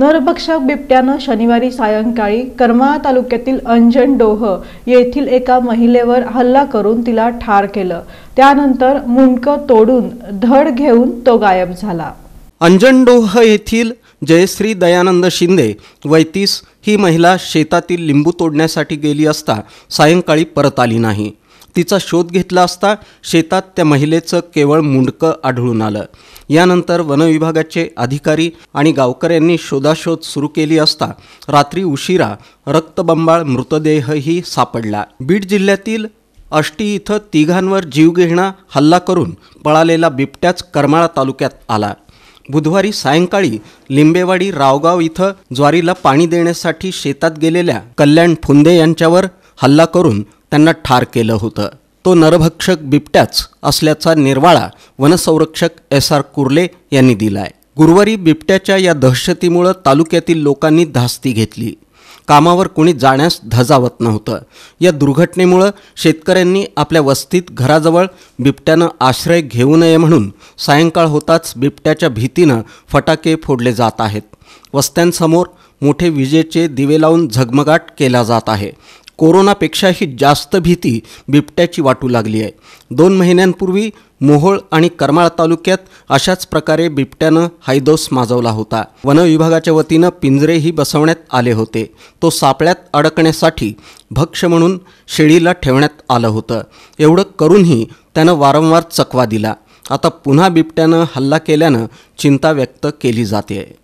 नरभक्षक बिबट्यानं शनिवारी सायंकाळी करमाळा तालुक्यातील अंजन डोह येथील एका महिलेवर हल्ला करून तिला ठार केलं त्यानंतर मुंडक तोडून धड घेऊन तो गायब झाला अंजनडोह येथील जयश्री दयानंद शिंदे वैतीस ही महिला शेतातील लिंबू तोडण्यासाठी गेली असता सायंकाळी परत आली नाही तिचा शोध घेतला असता शेतात त्या महिलेचं केवळ मुंडकं आढळून आलं यानंतर वनविभागाचे अधिकारी आणि गावकऱ्यांनी शोधाशोध सुरू केली असता रात्री उशिरा रक्तबंबाळ मृतदेहही सापडला बीड जिल्ह्यातील अष्टी इथं तिघांवर जीवघेणा हल्ला करून पळालेला बिबट्याच करमाळा तालुक्यात आला बुधवारी सायंकाळी लिंबेवाडी रावगाव इथं ज्वारीला पाणी देण्यासाठी शेतात गेलेल्या कल्याण फुंदे यांच्यावर हल्ला करून त्यांना ठार केलं होतं तो नरभक्षक बिबट्याच असल्याचा निर्वाळा वनसंरक्षक एस आर कुर्ले यांनी दिलाय गुरुवारी बिबट्याच्या या दहशतीमुळं तालुक्यातील लोकांनी धास्ती घेतली कामावर कोणी जाण्यास धजावत नव्हतं या दुर्घटनेमुळं शेतकऱ्यांनी आपल्या वस्तीत घराजवळ बिबट्यानं आश्रय घेऊ नये म्हणून सायंकाळ होताच बिबट्याच्या भीतीनं फटाके फोडले जात आहेत वस्त्यांसमोर मोठे विजेचे दिवे लावून झगमगाट केला जात आहे कोरोनापेक्षाही जास्त भीती बिबट्याची वाटू लागली आहे दोन महिन्यांपूर्वी मोहोळ आणि करमाळ तालुक्यात अशाच प्रकारे बिबट्यानं हायदोस माजवला होता वनविभागाच्या वतीनं पिंजरेही बसवण्यात आले होते तो सापळ्यात अडकण्यासाठी भक्ष म्हणून शेळीला ठेवण्यात आलं होतं एवढं करूनही त्यानं वारंवार चकवा दिला आता पुन्हा बिबट्यानं हल्ला केल्यानं चिंता व्यक्त केली जाते